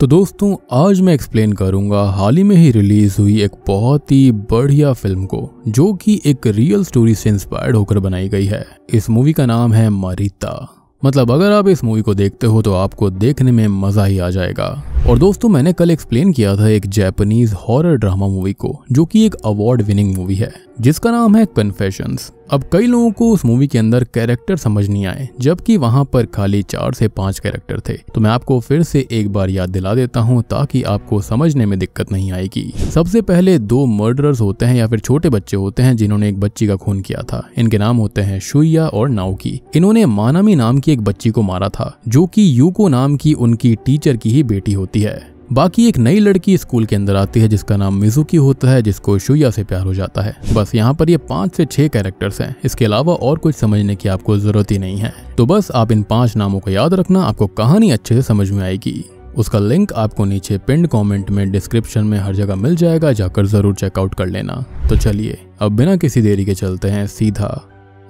तो दोस्तों आज मैं एक्सप्लेन करूंगा हाल ही में ही रिलीज हुई एक बहुत ही बढ़िया फिल्म को जो कि एक रियल स्टोरी से इंस्पायर्ड होकर बनाई गई है इस मूवी का नाम है मरीता मतलब अगर आप इस मूवी को देखते हो तो आपको देखने में मजा ही आ जाएगा और दोस्तों मैंने कल एक्सप्लेन किया था एक जैपनीज हॉरर ड्रामा मूवी को जो कि एक अवार्ड विनिंग मूवी है जिसका नाम है कन्फेशन अब कई लोगों को उस मूवी के अंदर कैरेक्टर समझ नहीं आए जबकि वहां पर खाली चार से पांच कैरेक्टर थे तो मैं आपको फिर से एक बार याद दिला देता हूं ताकि आपको समझने में दिक्कत नहीं आएगी सबसे पहले दो मर्डरर्स होते हैं या फिर छोटे बच्चे होते हैं जिन्होंने एक बच्ची का खून किया था इनके नाम होते हैं शुइया और नाउकी इन्होंने मानामी नाम की एक बच्ची को मारा था जो की यूको नाम की उनकी टीचर की ही बेटी होती होती है बाकी एक नई लड़की स्कूल के अंदर आती है जिसका नाम मिजुकी होता है जिसको शुया से प्यार हो जाता है बस यहाँ पर ये पांच से छह कैरेक्टर्स हैं इसके अलावा और कुछ समझने की आपको जरूरत ही नहीं है तो बस आप इन पांच नामों को याद रखना आपको कहानी अच्छे से समझ में आएगी उसका लिंक आपको नीचे पिंड कमेंट में डिस्क्रिप्शन में हर जगह मिल जाएगा जाकर जरूर चेकआउट कर लेना तो चलिए अब बिना किसी देरी के चलते हैं सीधा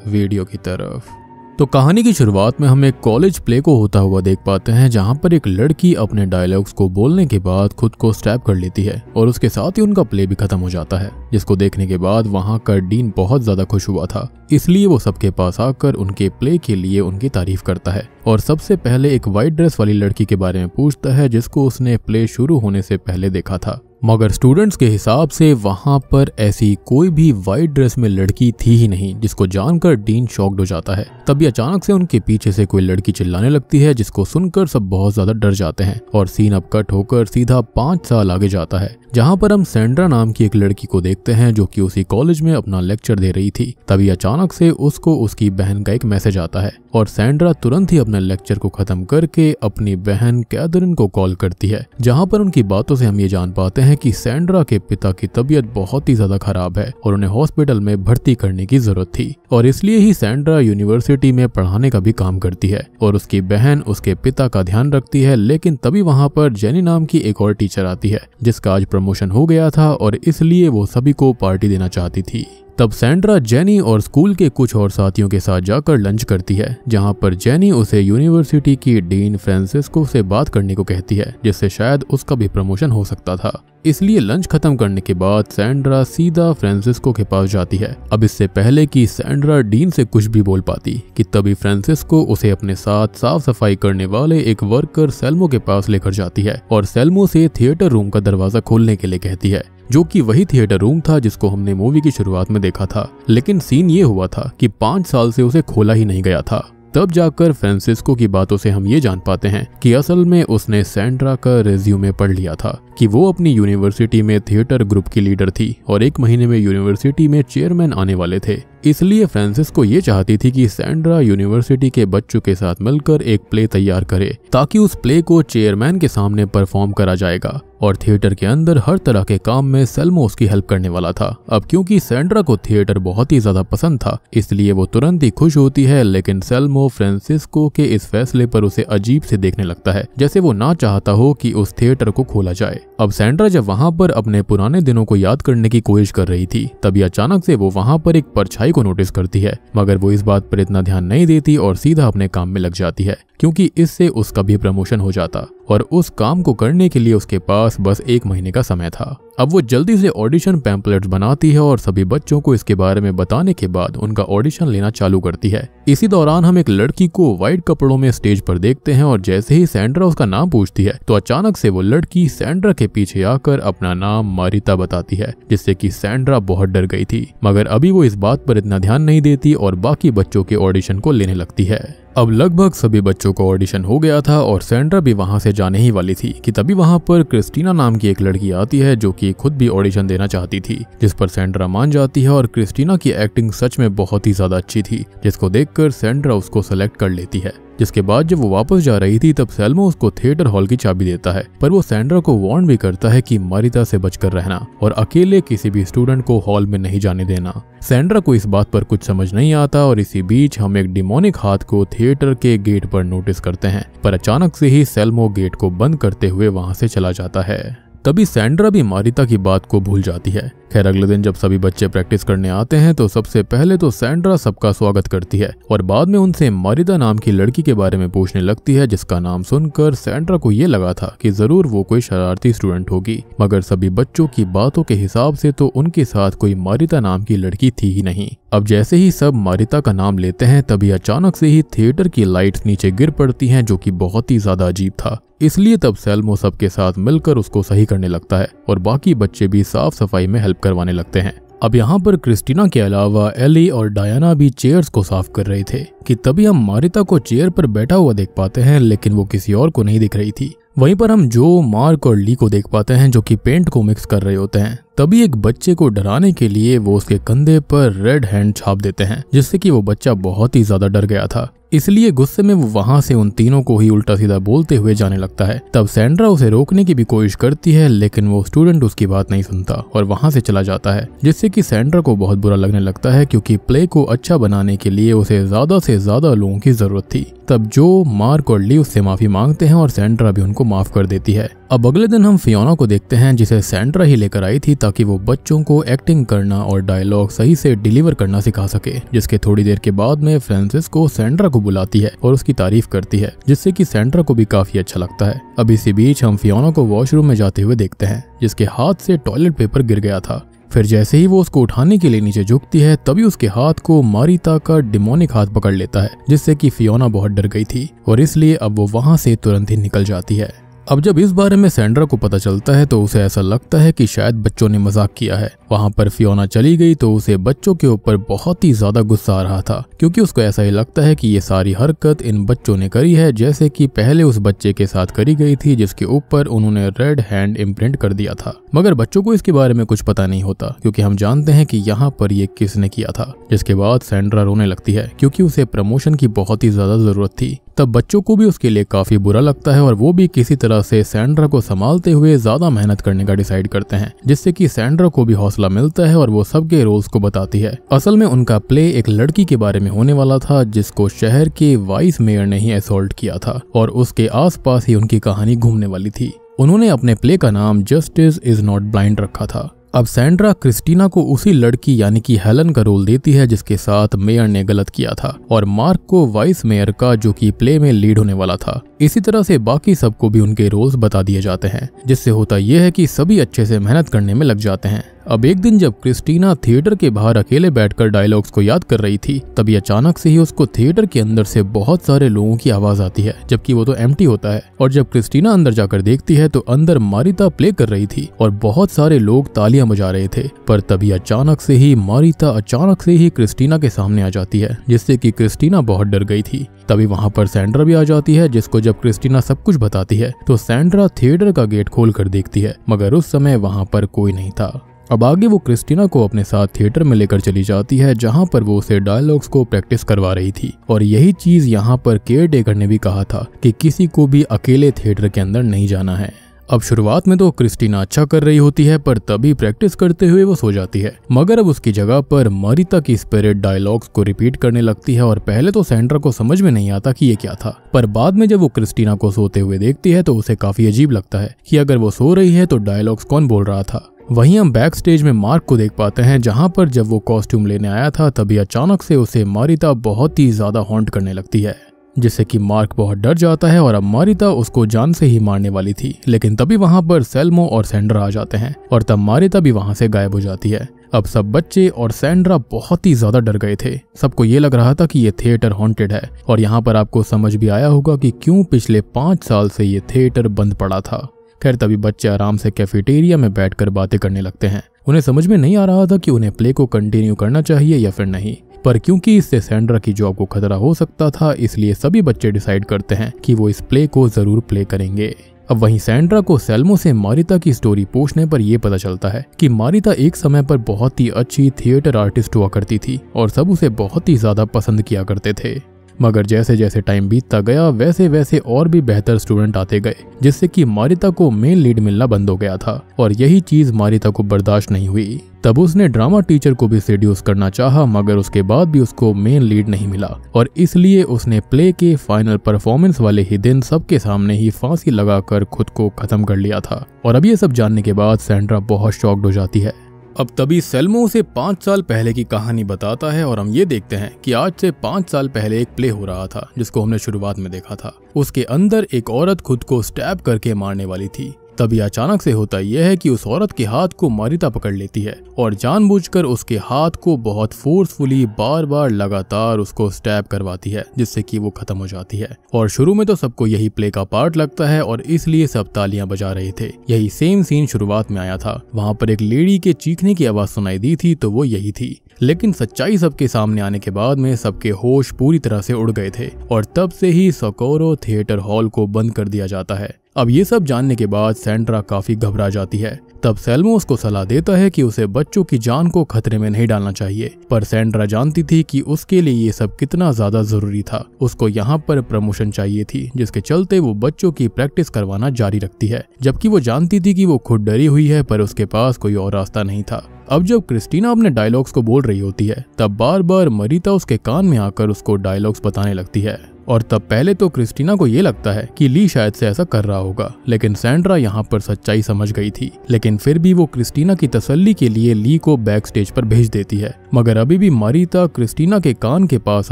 वीडियो की तरफ तो कहानी की शुरुआत में हम एक कॉलेज प्ले को होता हुआ देख पाते हैं जहां पर एक लड़की अपने डायलॉग्स को बोलने के बाद खुद को स्टैप कर लेती है और उसके साथ ही उनका प्ले भी खत्म हो जाता है जिसको देखने के बाद वहां का डीन बहुत ज्यादा खुश हुआ था इसलिए वो सबके पास आकर उनके प्ले के लिए उनकी तारीफ करता है और सबसे पहले एक व्हाइट ड्रेस वाली लड़की के बारे में पूछता है जिसको उसने प्ले शुरू होने से पहले देखा था मगर स्टूडेंट्स के हिसाब से वहां पर ऐसी कोई भी वाइट ड्रेस में लड़की थी ही नहीं जिसको जानकर डीन शॉक्ड हो जाता है तभी अचानक से उनके पीछे से कोई लड़की चिल्लाने लगती है जिसको सुनकर सब बहुत ज्यादा डर जाते हैं और सीन अब कट होकर सीधा पांच साल आगे जाता है जहाँ पर हम सेंड्रा नाम की एक लड़की को देखते हैं जो कि उसी कॉलेज में अपना लेक्चर दे रही थी तभी अचानक से उसको उसकी बहन का एक मैसेज आता है और सेंड्रा तुरंत ही अपने लेक्चर को खत्म करके अपनी बहन कैदरिन को कॉल करती है जहाँ पर उनकी बातों से हम ये जान पाते हैं हैं कि सैंड्रा के पिता की तबीयत बहुत ही ज्यादा खराब है और उन्हें हॉस्पिटल में भर्ती करने की जरूरत थी और इसलिए ही सैंड्रा यूनिवर्सिटी में पढ़ाने का भी काम करती है और उसकी बहन उसके पिता का ध्यान रखती है लेकिन तभी वहाँ पर जेनी नाम की एक और टीचर आती है जिसका आज प्रमोशन हो गया था और इसलिए वो सभी को पार्टी देना चाहती थी तब सैंड्रा जेनी और स्कूल के कुछ और साथियों के साथ जाकर लंच करती है जहाँ पर जेनी उसे यूनिवर्सिटी की डीन फ्रांसिस्को से बात करने को कहती है जिससे शायद उसका भी प्रमोशन हो सकता था इसलिए लंच खत्म करने के बाद सैंड्रा सीधा फ्रांसिस्को के पास जाती है अब इससे पहले कि सैंड्रा डीन से कुछ भी बोल पाती कि तभी फ्रांसिस्को उसे अपने साथ साफ सफाई करने वाले एक वर्कर सेल्मो के पास लेकर जाती है और सेल्मो से थिएटर रूम का दरवाजा खोलने के लिए कहती है जो कि वही थिएटर रूम था जिसको हमने मूवी की शुरुआत में देखा था लेकिन सीन ये हुआ था कि पांच साल से उसे खोला ही नहीं गया था तब जाकर फ्रांसिस्को की बातों से हम ये जान पाते हैं कि असल में उसने सैंड्रा का रेज्यूमे पढ़ लिया था कि वो अपनी यूनिवर्सिटी में थिएटर ग्रुप की लीडर थी और एक महीने में यूनिवर्सिटी में चेयरमैन आने वाले थे इसलिए फ्रांसिस्को ये चाहती थी कि सैंड्रा यूनिवर्सिटी के बच्चों के साथ मिलकर एक प्ले तैयार करे ताकि उस प्ले को चेयरमैन के सामने परफॉर्म करा जाएगा और थिएटर के अंदर हर तरह के काम में सेल्मो उसकी हेल्प करने वाला था अब क्योंकि सैंड्रा को थिएटर बहुत ही ज्यादा पसंद था इसलिए वो तुरंत ही खुश होती है लेकिन सेल्मो फ्रांसिस्को के इस फैसले पर उसे अजीब से देखने लगता है जैसे वो ना चाहता हो कि उस थिएटर को खोला जाए अब सैंड्रा जब वहाँ पर अपने पुराने दिनों को याद करने की कोशिश कर रही थी तभी अचानक से वो वहाँ पर एक परछाई को नोटिस करती है मगर वो इस बात पर इतना ध्यान नहीं देती और सीधा अपने काम में लग जाती है क्योंकि इससे उसका भी प्रमोशन हो जाता और उस काम को करने के लिए उसके पास बस एक महीने का समय था अब वो जल्दी से ऑडिशन पैम्पलेट्स बनाती है और सभी बच्चों को इसके बारे में बताने के बाद उनका ऑडिशन लेना चालू करती है इसी दौरान हम एक लड़की को व्हाइट कपड़ों में स्टेज पर देखते हैं और जैसे ही सैंड्रा उसका नाम पूछती है तो अचानक से वो लड़की सैंड्रा के पीछे आकर अपना नाम मारिता बताती है जिससे की सैंड्रा बहुत डर गई थी मगर अभी वो इस बात पर इतना ध्यान नहीं देती और बाकी बच्चों के ऑडिशन को लेने लगती है अब लगभग सभी बच्चों को ऑडिशन हो गया था और सेंड्रा भी वहां से जाने ही वाली थी कि तभी वहां पर क्रिस्टीना नाम की एक लड़की आती है जो कि खुद भी ऑडिशन देना चाहती थी जिस पर सेंड्रा मान जाती है और क्रिस्टीना की एक्टिंग सच में बहुत ही ज्यादा अच्छी थी जिसको देखकर सेंड्रा उसको सेलेक्ट कर लेती है जिसके बाद जब वो वापस जा रही थी तब सेल्मो उसको थिएटर हॉल की चाबी देता है पर वो सैंड्रा को वार्न भी करता है कि मारिता से बचकर रहना और अकेले किसी भी स्टूडेंट को हॉल में नहीं जाने देना सैंड्रा को इस बात पर कुछ समझ नहीं आता और इसी बीच हम एक डिमोनिक हाथ को थिएटर के गेट पर नोटिस करते हैं पर अचानक से ही सेल्मो गेट को बंद करते हुए वहां से चला जाता है तभी सैंड्रा भी मारिता की बात को भूल जाती है खैर अगले दिन जब सभी बच्चे प्रैक्टिस करने आते हैं तो सबसे पहले तो सैंड्रा सबका स्वागत करती है और बाद में उनसे मारिदा नाम की लड़की के बारे में पूछने लगती है जिसका नाम सुनकर सैंड्रा को ये लगा था कि जरूर वो कोई शरारती स्टूडेंट होगी मगर सभी बच्चों की बातों के हिसाब से तो उनके साथ कोई मारिता नाम की लड़की थी ही नहीं अब जैसे ही सब मारिता का नाम लेते हैं तभी अचानक से ही थिएटर की लाइट्स नीचे गिर पड़ती हैं जो कि बहुत ही ज्यादा अजीब था इसलिए तब सेल्मो सबके साथ मिलकर उसको सही करने लगता है और बाकी बच्चे भी साफ सफाई में हेल्प हेल्प करवाने लगते हैं अब यहाँ पर क्रिस्टीना के अलावा एली और डायना भी चेयर्स को साफ कर रहे थे कि तभी हम मारिता को चेयर पर बैठा हुआ देख पाते हैं लेकिन वो किसी और को नहीं दिख रही थी वहीं पर हम जो मार्क और ली को देख पाते हैं जो कि पेंट को मिक्स कर रहे होते हैं तभी एक बच्चे को डराने के लिए वो उसके कंधे पर रेड हैंड छाप देते हैं जिससे कि वो बच्चा बहुत ही ज्यादा डर गया था इसलिए गुस्से में वो वहां से उन तीनों को ही उल्टा सीधा बोलते हुए जाने लगता है तब सैंड्रा उसे रोकने की भी कोशिश करती है लेकिन वो स्टूडेंट उसकी बात नहीं सुनता और वहां से चला जाता है जिससे कि सैंड्रा को बहुत बुरा लगने लगता है क्योंकि प्ले को अच्छा बनाने के लिए उसे ज्यादा से ज्यादा लोगों की जरूरत थी तब जो मार्क और ली उससे माफी मांगते हैं और सैंड्रा भी उनको माफ कर देती है अब अगले दिन हम फियोना को देखते हैं जिसे सेंड्रा ही लेकर आई थी ताकि वो बच्चों को एक्टिंग करना और डायलॉग सही से डिलीवर करना सिखा सके जिसके थोड़ी देर के बाद में फ्रांसिस को सेंड्रा को बुलाती है और उसकी तारीफ करती है जिससे कि सेंड्रा को भी काफी अच्छा लगता है अब इसी बीच हम फियोना को वॉशरूम में जाते हुए देखते हैं जिसके हाथ से टॉयलेट पेपर गिर गया था फिर जैसे ही वो उसको उठाने के लिए नीचे झुकती है तभी उसके हाथ को मारिता का डिमोनिक हाथ पकड़ लेता है जिससे कि फियोना बहुत डर गई थी और इसलिए अब वो वहां से तुरंत ही निकल जाती है अब जब इस बारे में सैंड्रा को पता चलता है तो उसे ऐसा लगता है कि शायद बच्चों ने मजाक किया है वहां पर फियोना चली गई तो उसे बच्चों के ऊपर बहुत ही ज्यादा गुस्सा आ रहा था क्योंकि उसको ऐसा ही लगता है कि ये सारी हरकत इन बच्चों ने करी है जैसे कि पहले उस बच्चे के साथ करी गई थी जिसके ऊपर उन्होंने रेड हैंड इम्प्रिंट कर दिया था मगर बच्चों को इसके बारे में कुछ पता नहीं होता क्योंकि हम जानते हैं कि यहाँ पर ये किसने किया था जिसके बाद सैंड्रा रोने लगती है क्योंकि उसे प्रमोशन की बहुत ही ज्यादा जरूरत थी तब बच्चों को भी उसके लिए काफी बुरा लगता है और वो भी किसी तरह से सैंड्रा को संभालते हुए ज्यादा मेहनत करने का डिसाइड करते हैं जिससे की सैंड्रा को भी हौसला मिलता है और वो सबके रोल्स को बताती है असल में उनका प्ले एक लड़की के बारे में होने वाला था जिसको शहर के वाइस मेयर ने ही असोल्ट किया था और उसके आस ही उनकी कहानी घूमने वाली थी उन्होंने अपने प्ले का नाम जस्टिस इज नॉट ब्लाइंड रखा था अब सैंड्रा क्रिस्टीना को उसी लड़की यानी कि हेलन का रोल देती है जिसके साथ मेयर ने गलत किया था और मार्क को वाइस मेयर का जो कि प्ले में लीड होने वाला था इसी तरह से बाकी सबको भी उनके रोल्स बता दिए जाते हैं जिससे होता यह है कि सभी अच्छे से मेहनत करने में लग जाते हैं अब एक दिन जब क्रिस्टीना थिएटर के बाहर अकेले बैठकर डायलॉग्स को याद कर रही थी तभी अचानक से ही उसको थिएटर के अंदर से बहुत सारे लोगों की आवाज आती है जबकि वो तो एम होता है और जब क्रिस्टीना अंदर जाकर देखती है तो अंदर मारिता प्ले कर रही थी और बहुत सारे लोग तालियां बजा रहे थे पर तभी अचानक से ही मारिता अचानक से ही क्रिस्टीना के सामने आ जाती है जिससे की क्रिस्टीना बहुत डर गई थी तभी वहां पर सैंड्रा भी आ जाती है जिसको जब क्रिस्टीना सब कुछ बताती है तो सैंड्रा थिएटर का गेट खोल कर देखती है मगर उस समय वहां पर कोई नहीं था अब आगे वो क्रिस्टीना को अपने साथ थिएटर में लेकर चली जाती है जहाँ पर वो उसे डायलॉग्स को प्रैक्टिस करवा रही थी और यही चीज यहाँ पर केयर टेकर ने भी कहा था कि किसी को भी अकेले थिएटर के अंदर नहीं जाना है अब शुरुआत में तो क्रिस्टीना अच्छा कर रही होती है पर तभी प्रैक्टिस करते हुए वो सो जाती है मगर अब उसकी जगह पर मरिता की स्पिरिट डायलॉग्स को रिपीट करने लगती है और पहले तो सेंड्रा को समझ में नहीं आता कि ये क्या था पर बाद में जब वो क्रिस्टीना को सोते हुए देखती है तो उसे काफी अजीब लगता है कि अगर वो सो रही है तो डायलॉग्स कौन बोल रहा था वहीं हम बैक स्टेज में मार्क को देख पाते हैं जहां पर जब वो कॉस्ट्यूम लेने आया था तभी अचानक से उसे मारिता बहुत ही ज्यादा हॉन्ट करने लगती है जिससे कि मार्क बहुत डर जाता है और अब मारिता उसको जान से ही मारने वाली थी लेकिन तभी वहां पर सेल्मो और सेंड्रा आ जाते हैं और तब मारिता भी वहां से गायब हो जाती है अब सब बच्चे और सैंड्रा बहुत ही ज्यादा डर गए थे सबको ये लग रहा था कि ये थिएटर हॉन्टेड है और यहाँ पर आपको समझ भी आया होगा कि क्यों पिछले पांच साल से ये थिएटर बंद पड़ा था खैर तभी बच्चे आराम से कैफेटेरिया में बैठकर बातें करने लगते हैं उन्हें समझ में नहीं आ रहा था कि उन्हें प्ले को कंटिन्यू करना चाहिए या फिर नहीं पर क्योंकि इससे सैंड्रा की जॉब को खतरा हो सकता था इसलिए सभी बच्चे डिसाइड करते हैं कि वो इस प्ले को जरूर प्ले करेंगे अब वहीं सैंड्रा को सेल्मो से मारिता की स्टोरी पूछने पर यह पता चलता है कि मारिता एक समय पर बहुत ही अच्छी थिएटर आर्टिस्ट हुआ करती थी और सब उसे बहुत ही ज्यादा पसंद किया करते थे मगर जैसे जैसे टाइम बीतता गया वैसे वैसे और भी बेहतर स्टूडेंट आते गए जिससे कि मारिता को मेन लीड मिलना बंद हो गया था और यही चीज मारिता को बर्दाश्त नहीं हुई तब उसने ड्रामा टीचर को भी सेड्यूस करना चाहा मगर उसके बाद भी उसको मेन लीड नहीं मिला और इसलिए उसने प्ले के फाइनल परफॉर्मेंस वाले ही दिन सबके सामने ही फांसी लगाकर खुद को खत्म कर लिया था और अब ये सब जानने के बाद सैंड्रा बहुत शॉक्ड हो जाती है अब तभी सेल्मो उसे पांच साल पहले की कहानी बताता है और हम ये देखते हैं कि आज से पांच साल पहले एक प्ले हो रहा था जिसको हमने शुरुआत में देखा था उसके अंदर एक औरत खुद को स्टैब करके मारने वाली थी तभी अचानक से होता यह है कि उस औरत के हाथ को मारिता पकड़ लेती है और जानबूझकर उसके हाथ को बहुत फोर्सफुली बार बार लगातार उसको स्टैप करवाती है जिससे कि वो खत्म हो जाती है और शुरू में तो सबको यही प्ले का पार्ट लगता है और इसलिए सब तालियां बजा रहे थे यही सेम सीन शुरुआत में आया था वहाँ पर एक लेडी के चीखने की आवाज सुनाई दी थी तो वो यही थी लेकिन सच्चाई सबके सामने आने के बाद में सबके होश पूरी तरह से उड़ गए थे और तब से ही सकोरो थिएटर हॉल को बंद कर दिया जाता है अब ये सब जानने के बाद सेंड्रा काफी घबरा जाती है तब सेल्मो उसको सलाह देता है कि उसे बच्चों की जान को खतरे में नहीं डालना चाहिए पर सेंड्रा जानती थी कि उसके लिए ये सब कितना ज्यादा जरूरी था उसको यहाँ पर प्रमोशन चाहिए थी जिसके चलते वो बच्चों की प्रैक्टिस करवाना जारी रखती है जबकि वो जानती थी कि वो खुद डरी हुई है पर उसके पास कोई और रास्ता नहीं था अब जब क्रिस्टीना अपने डायलॉग्स को बोल रही होती है तब बार बार मरीता उसके कान में आकर उसको डायलॉग्स बताने लगती है और तब पहले तो क्रिस्टीना को ये लगता है कि ली शायद से ऐसा कर रहा होगा लेकिन सैंड्रा यहाँ पर सच्चाई समझ गई थी लेकिन फिर भी वो क्रिस्टीना की तसल्ली के लिए ली को बैक स्टेज पर भेज देती है मगर अभी भी मारिता क्रिस्टीना के कान के पास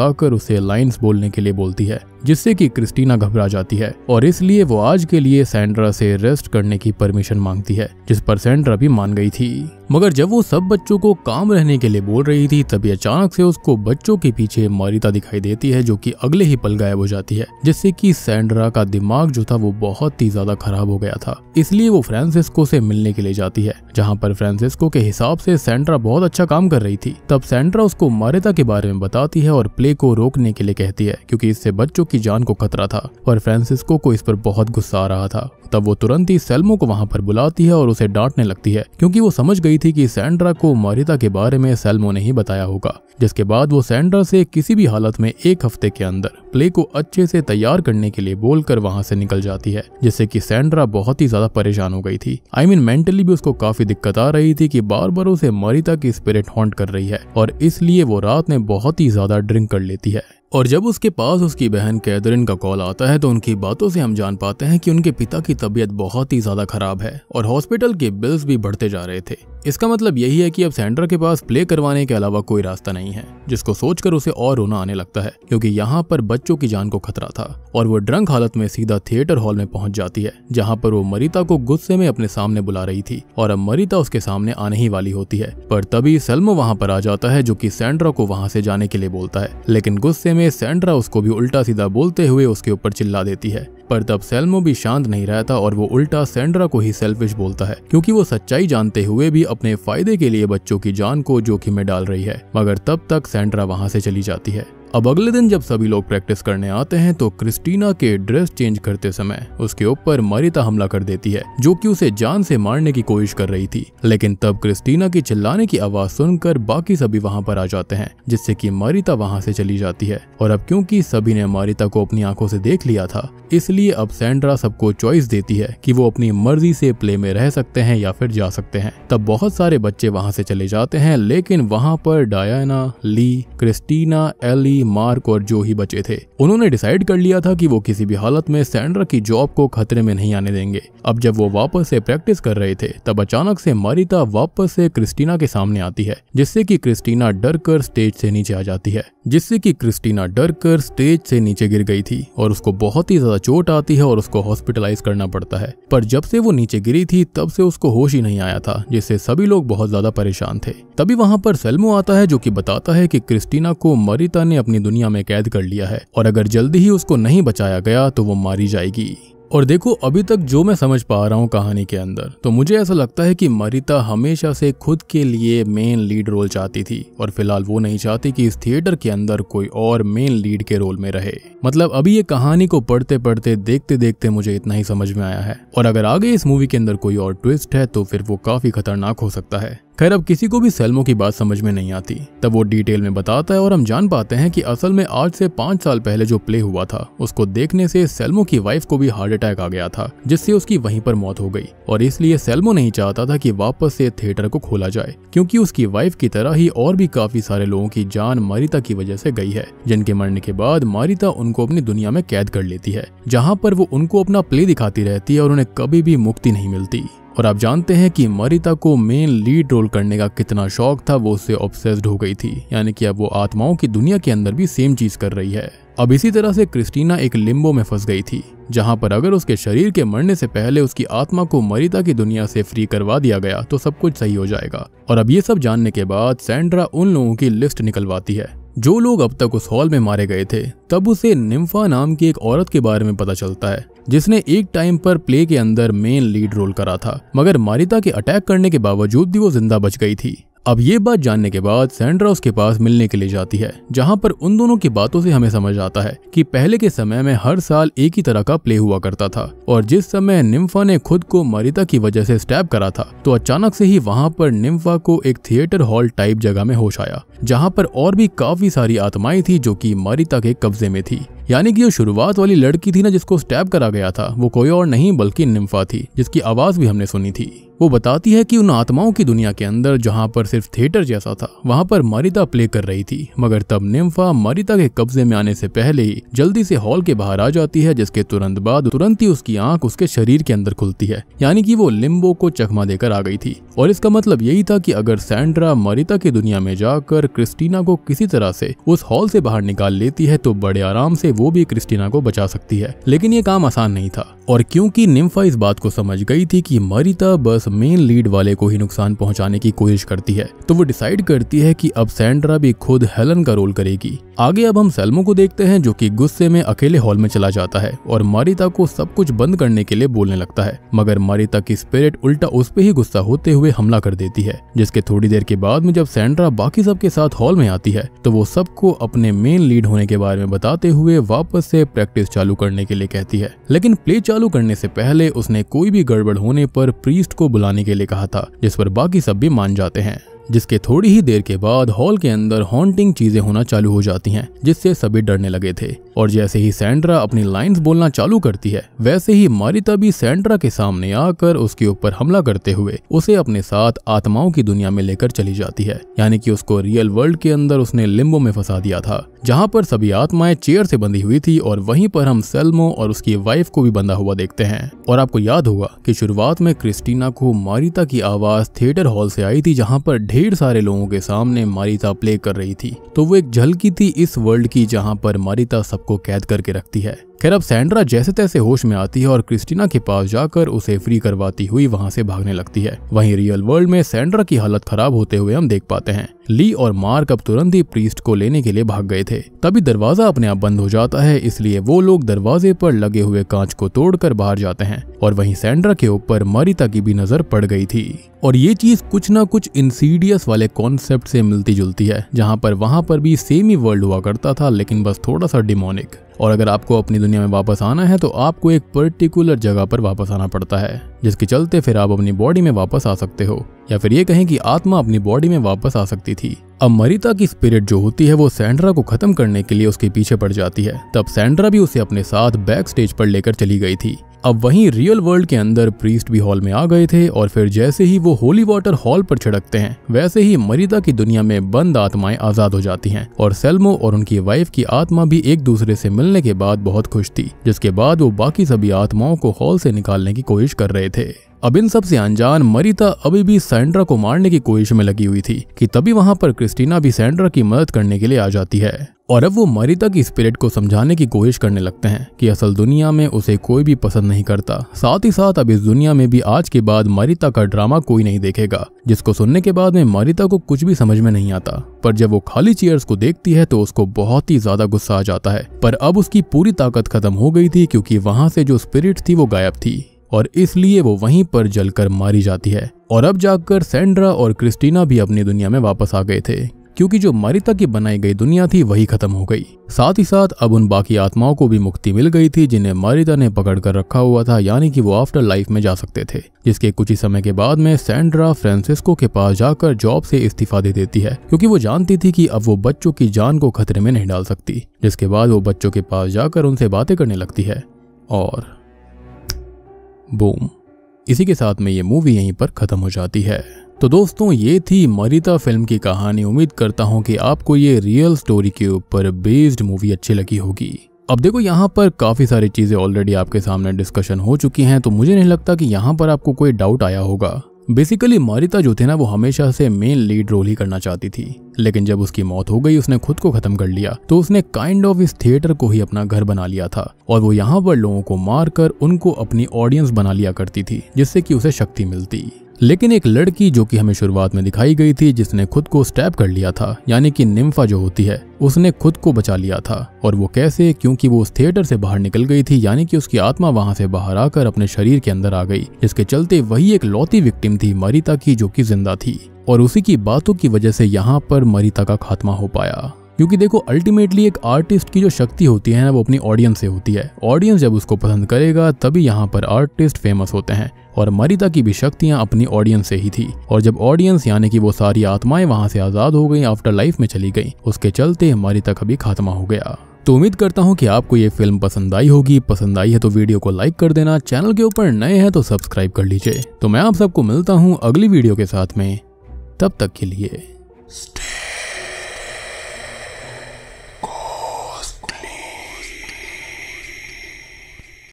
आकर उसे लाइंस बोलने के लिए बोलती है जिससे कि क्रिस्टीना घबरा जाती है और इसलिए वो आज के लिए सैंड्रा से रेस्ट करने की परमिशन मांगती है जिस पर सैंड्रा भी मान गई थी मगर जब वो सब बच्चों को काम रहने के लिए बोल रही थी तभी अचानक से उसको बच्चों के पीछे मारिता दिखाई देती है जो कि अगले ही पल गायब हो जाती है जिससे कि सैंड्रा का दिमाग जो था वो बहुत ही ज्यादा खराब हो गया था इसलिए वो फ्रांसिस्को से मिलने के लिए जाती है जहाँ पर फ्रांसिस्को के हिसाब से सैंड्रा बहुत अच्छा काम कर रही थी तब सैंड्रा उसको मारेता के बारे में बताती है और प्ले को रोकने के लिए कहती है क्योंकि इससे बच्चों की जान को खतरा था और फ्रांसिस्को को इस पर बहुत गुस्सा आ रहा था तब वो तुरंत ही सेल्मो को वहां पर बुलाती है और उसे डांटने लगती है क्योंकि वो समझ गई थी कि सैंड्रा को मारिता के बारे में सेल्मो ने ही बताया होगा जिसके बाद वो सैंड्रा से किसी भी हालत में एक हफ्ते के अंदर प्ले को अच्छे से तैयार करने के लिए बोलकर वहां से निकल जाती है जिससे कि सैंड्रा बहुत ही ज्यादा परेशान हो गई थी I I mean mean, mentally भी उसको काफी दिक्कत आ रही थी कि बार बार उसे मारिता की स्पिरिट हॉन्ट कर रही है और इसलिए वो रात में बहुत ही ज्यादा ड्रिंक कर लेती है और जब उसके पास उसकी बहन कैदरिन का कॉल आता है तो उनकी बातों से हम जान पाते हैं कि उनके पिता की तबीयत बहुत ही ज्यादा खराब है और हॉस्पिटल के बिल्स भी बढ़ते जा रहे थे इसका मतलब यही है कि अब सेंड्रा के पास प्ले करवाने के अलावा कोई रास्ता नहीं है जिसको सोचकर उसे और रोना आने लगता है क्योंकि यहाँ पर बच्चों की जान को खतरा था और वो ड्रंक हालत में सीधा थिएटर हॉल में पहुंच जाती है जहाँ पर वो मरीता को गुस्से में अपने सामने बुला रही थी और अब मरीता उसके सामने आने ही वाली होती है पर तभी सलमो वहाँ पर आ जाता है जो की सेंड्रा को वहाँ से जाने के लिए बोलता है लेकिन गुस्से में सेंड्रा उसको भी उल्टा सीधा बोलते हुए उसके ऊपर चिल्ला देती है पर तब सेल्मो भी शांत नहीं रहता और वो उल्टा सेंड्रा को ही सेल्फिश बोलता है क्योंकि वो सच्चाई जानते हुए भी अपने फायदे के लिए बच्चों की जान को जोखिम में डाल रही है मगर तब तक सेंड्रा वहां से चली जाती है अब अगले दिन जब सभी लोग प्रैक्टिस करने आते हैं तो क्रिस्टीना के ड्रेस चेंज करते समय उसके ऊपर मारिता हमला कर देती है जो कि उसे जान से मारने की कोशिश कर रही थी लेकिन तब क्रिस्टीना की चिल्लाने की आवाज सुनकर बाकी सभी वहाँ पर आ जाते हैं जिससे की मारिता वहाँ से चली जाती है और अब क्यूँकी सभी ने मारिता को अपनी आंखों से देख लिया था इसलिए अब सैंड्रा सबको चॉइस देती है की वो अपनी मर्जी से प्ले में रह सकते हैं या फिर जा सकते हैं तब बहुत सारे बच्चे वहाँ से चले जाते हैं लेकिन वहाँ पर Diana Lee Christina Ellie Mark और जो ही बचे थे उन्होंने डिसाइड कर लिया था कि वो किसी भी हालत में सैंड्रा की जॉब को खतरे में नहीं आने देंगे अब जब वो वापस से प्रैक्टिस कर रहे थे तब अचानक से मारिता वापस से क्रिस्टीना के सामने आती है जिससे कि क्रिस्टीना डर कर स्टेज से नीचे आ जाती है जिससे कि क्रिस्टीना डर कर स्टेज से नीचे गिर गई थी और उसको बहुत ही ज्यादा चोट आती है और उसको हॉस्पिटलाइज करना पड़ता है पर जब से वो नीचे गिरी थी तब से उसको होश ही नहीं आया था जिससे सभी लोग बहुत ज्यादा परेशान थे तभी वहां पर सेल्मो आता है जो कि बताता है कि क्रिस्टीना को मरिता ने अपनी दुनिया में कैद कर लिया है और अगर जल्दी ही उसको नहीं बचाया गया तो वो मारी जाएगी और देखो अभी तक जो मैं समझ पा रहा हूँ कहानी के अंदर तो मुझे ऐसा लगता है कि मरिता हमेशा से खुद के लिए मेन लीड रोल चाहती थी और फिलहाल वो नहीं चाहती कि इस थिएटर के अंदर कोई और मेन लीड के रोल में रहे मतलब अभी ये कहानी को पढ़ते पढ़ते देखते देखते मुझे इतना ही समझ में आया है और अगर आगे इस मूवी के अंदर कोई और ट्विस्ट है तो फिर वो काफी खतरनाक हो सकता है खैर अब किसी को भी सेल्मो की बात समझ में नहीं आती तब वो डिटेल में बताता है और हम जान पाते हैं कि असल में आज से पांच साल पहले जो प्ले हुआ था उसको देखने से सेल्मो की वाइफ को भी हार्ट अटैक आ गया था जिससे उसकी वहीं पर मौत हो गई और इसलिए सेल्मो नहीं चाहता था कि वापस से थिएटर को खोला जाए क्योंकि उसकी वाइफ की तरह ही और भी काफी सारे लोगों की जान मारिता की वजह से गई है जिनके मरने के बाद मारिता उनको अपनी दुनिया में कैद कर लेती है जहाँ पर वो उनको अपना प्ले दिखाती रहती है और उन्हें कभी भी मुक्ति नहीं मिलती और आप जानते हैं कि मरिता को मेन लीड रोल करने का कितना शौक था वो उससे ऑब्सेस्ड हो गई थी यानी कि अब वो आत्माओं की दुनिया के अंदर भी सेम चीज कर रही है अब इसी तरह से क्रिस्टीना एक लिम्बो में फंस गई थी जहां पर अगर उसके शरीर के मरने से पहले उसकी आत्मा को मरिता की दुनिया से फ्री करवा दिया गया तो सब कुछ सही हो जाएगा और अब ये सब जानने के बाद सैंड्रा उन लोगों की लिस्ट निकलवाती है जो लोग अब तक उस हॉल में मारे गए थे तब उसे निम्फा नाम की एक औरत के बारे में पता चलता है जिसने एक टाइम पर प्ले के अंदर मेन लीड रोल करा था मगर मारिता के अटैक करने के बावजूद भी वो जिंदा बच गई थी अब ये बात जानने के बाद सैंड्रा उसके पास मिलने के लिए जाती है जहाँ पर उन दोनों की बातों से हमें समझ आता है कि पहले के समय में हर साल एक ही तरह का प्ले हुआ करता था और जिस समय निम्फा ने खुद को मरिता की वजह से स्टैप करा था तो अचानक से ही वहाँ पर निम्फा को एक थिएटर हॉल टाइप जगह में होश आया जहाँ पर और भी काफी सारी आत्माएं थी जो की मरिता के कब्जे में थी यानी कि जो शुरुआत वाली लड़की थी ना जिसको स्टैब करा गया था वो कोई और नहीं बल्कि निम्फा थी जिसकी आवाज भी हमने सुनी थी वो बताती है कि उन आत्माओं की दुनिया के अंदर जहाँ पर सिर्फ थिएटर जैसा था वहाँ पर मारिता प्ले कर रही थी मगर तब निम्फा मारिता के कब्जे में आने से पहले ही जल्दी से हॉल के बाहर आ जाती है जिसके तुरंत बाद तुरंत ही उसकी आंख उसके शरीर के अंदर खुलती है यानी कि वो लिम्बो को चकमा देकर आ गई थी और इसका मतलब यही था कि अगर सैंड्रा मारिता की दुनिया में जाकर क्रिस्टीना को किसी तरह से उस हॉल से बाहर निकाल लेती है तो बड़े आराम से वो भी क्रिस्टीना को बचा सकती है लेकिन ये काम आसान नहीं था और क्योंकि निम्फा इस बात को समझ गई थी कि मरिता बस मेन लीड वाले को ही नुकसान पहुंचाने की कोशिश करती है तो वो डिसाइड करती है कि अब सैंड्रा भी खुद हेलन का रोल करेगी आगे अब हम सेल्मो को देखते हैं जो कि गुस्से में अकेले हॉल में चला जाता है और मारिता को सब कुछ बंद करने के लिए बोलने लगता है मगर मारिता की स्पिरिट उल्टा उस पर ही गुस्सा होते हुए हमला कर देती है जिसके थोड़ी देर के बाद में जब सैंड्रा बाकी सबके साथ हॉल में आती है तो वो सबको अपने मेन लीड होने के बारे में बताते हुए वापस से प्रैक्टिस चालू करने के लिए कहती है लेकिन प्ले चालू करने से पहले उसने कोई भी गड़बड़ होने पर प्रीस्ट को बुलाने के लिए कहा था जिस पर बाकी सब भी मान जाते हैं जिसके थोड़ी ही देर के बाद हॉल के अंदर हॉन्टिंग चीजें होना चालू हो जाती हैं जिससे सभी डरने लगे थे और जैसे ही सैंड्रा अपनी लाइंस बोलना चालू करती है वैसे ही मारिता भी सैंड्रा के सामने आकर उसके ऊपर हमला करते हुए उसे अपने साथ आत्माओं की दुनिया में लेकर चली जाती है यानी कि उसको रियल वर्ल्ड के अंदर उसने लिम्बो में फंसा दिया था जहाँ पर सभी आत्माएं चेयर से बंधी हुई थी और वहीं पर हम सेल्मो और उसकी वाइफ को भी बंधा हुआ देखते हैं और आपको याद होगा कि शुरुआत में क्रिस्टीना को मारिता की आवाज थिएटर हॉल से आई थी जहाँ पर ढेर सारे लोगों के सामने मारिता प्ले कर रही थी तो वो एक झलकी थी इस वर्ल्ड की जहाँ पर मारिता सबको कैद करके रखती है खैर अब सैंड्रा जैसे तैसे होश में आती है और क्रिस्टीना के पास जाकर उसे फ्री करवाती हुई वहां से भागने लगती है वहीं रियल वर्ल्ड में सैंड्रा की हालत खराब होते हुए हम देख पाते हैं ली और मार्क अब तुरंत ही प्रीस्ट को लेने के लिए भाग गए थे तभी दरवाजा अपने आप बंद हो जाता है इसलिए वो लोग दरवाजे पर लगे हुए कांच को तोड़कर बाहर जाते हैं और वहीं सैंड्रा के ऊपर मरिता की भी नजर पड़ गई थी और ये चीज कुछ ना कुछ इंसीडियस वाले कॉन्सेप्ट से मिलती जुलती है जहाँ पर वहाँ पर भी सेम ही वर्ल्ड हुआ करता था लेकिन बस थोड़ा सा डिमोनिक और अगर आपको अपनी दुनिया में वापस आना है तो आपको एक पर्टिकुलर जगह पर वापस आना पड़ता है जिसके चलते फिर आप अपनी बॉडी में वापस आ सकते हो या फिर ये कहें कि आत्मा अपनी बॉडी में वापस आ सकती थी अब मरीता की स्पिरिट जो होती है वो सैंड्रा को खत्म करने के लिए उसके पीछे पड़ जाती है तब सैंड्रा भी उसे अपने साथ बैक स्टेज पर लेकर चली गई थी अब वहीं रियल वर्ल्ड के अंदर प्रीस्ट भी हॉल में आ गए थे और फिर जैसे ही वो होली वाटर हॉल पर छिड़कते हैं वैसे ही मरीदा की दुनिया में बंद आत्माएं आजाद हो जाती हैं और सेल्मो और उनकी वाइफ की आत्मा भी एक दूसरे से मिलने के बाद बहुत खुश थी जिसके बाद वो बाकी सभी आत्माओं को हॉल से निकालने की कोशिश कर रहे थे अब इन सब से अनजान मरीता अभी भी सैंड्रा को मारने की कोशिश में लगी हुई थी कि तभी वहां पर क्रिस्टीना भी सैंड्रा की मदद करने के लिए आ जाती है और अब वो मरीता की स्पिरिट को समझाने की कोशिश करने लगते हैं कि असल दुनिया में उसे कोई भी पसंद नहीं करता साथ ही साथ अब इस दुनिया में भी आज के बाद मरीता का ड्रामा कोई नहीं देखेगा जिसको सुनने के बाद में मरीता को कुछ भी समझ में नहीं आता पर जब वो खाली चेयर्स को देखती है तो उसको बहुत ही ज्यादा गुस्सा आ जाता है पर अब उसकी पूरी ताकत खत्म हो गई थी क्योंकि वहां से जो स्पिरिट थी वो गायब थी और इसलिए वो वहीं पर जलकर मारी जाती है और अब जाकर सैंड्रा और क्रिस्टीना भी अपनी दुनिया में वापस आ गए थे क्योंकि जो मरिता की बनाई गई दुनिया थी वही खत्म हो गई साथ ही साथ अब उन बाकी आत्माओं को भी मुक्ति मिल गई थी जिन्हें मरिता ने पकड़ कर रखा हुआ था यानी कि वो आफ्टर लाइफ में जा सकते थे जिसके कुछ ही समय के बाद में सैंड्रा फ्रांसिस्को के पास जाकर जॉब से इस्तीफा दे देती है क्योंकि वो जानती थी कि अब वो बच्चों की जान को खतरे में नहीं डाल सकती जिसके बाद वो बच्चों के पास जाकर उनसे बातें करने लगती है और बूम इसी के साथ में ये मूवी यहीं पर ख़त्म हो जाती है तो दोस्तों ये थी मरिता फिल्म की कहानी उम्मीद करता हूँ कि आपको ये रियल स्टोरी के ऊपर बेस्ड मूवी अच्छी लगी होगी अब देखो यहाँ पर काफ़ी सारी चीज़ें ऑलरेडी आपके सामने डिस्कशन हो चुकी हैं तो मुझे नहीं लगता कि यहाँ पर आपको कोई डाउट आया होगा बेसिकली मारिता जो थे ना वो हमेशा से मेन लीड रोल ही करना चाहती थी लेकिन जब उसकी मौत हो गई उसने खुद को खत्म कर लिया तो उसने काइंड ऑफ इस थिएटर को ही अपना घर बना लिया था और वो यहाँ पर लोगों को मारकर उनको अपनी ऑडियंस बना लिया करती थी जिससे कि उसे शक्ति मिलती लेकिन एक लड़की जो कि हमें शुरुआत में दिखाई गई थी जिसने खुद को स्टैप कर लिया था यानी कि निम्फा जो होती है उसने खुद को बचा लिया था और वो कैसे क्योंकि वो उस थिएटर से बाहर निकल गई थी यानी कि उसकी आत्मा वहां से बाहर आकर अपने शरीर के अंदर आ गई जिसके चलते वही एक लौती विक्टिम थी मरीता की जो की जिंदा थी और उसी की बातों की वजह से यहाँ पर मरीता का खात्मा हो पाया क्योंकि देखो अल्टीमेटली एक आर्टिस्ट की जो शक्ति होती है ना वो अपनी ऑडियंस से होती है ऑडियंस जब उसको पसंद करेगा तभी यहाँ पर आर्टिस्ट फेमस होते हैं और मरिता की भी शक्तियाँ अपनी ऑडियंस से ही थी और जब ऑडियंस यानी कि वो सारी आत्माएं वहाँ से आजाद हो गई आफ्टर लाइफ में चली गई उसके चलते मरिता का भी खात्मा हो गया तो उम्मीद करता हूँ कि आपको ये फिल्म पसंद आई होगी पसंद आई है तो वीडियो को लाइक कर देना चैनल के ऊपर नए हैं तो सब्सक्राइब कर लीजिए तो मैं आप सबको मिलता हूँ अगली वीडियो के साथ में तब तक के लिए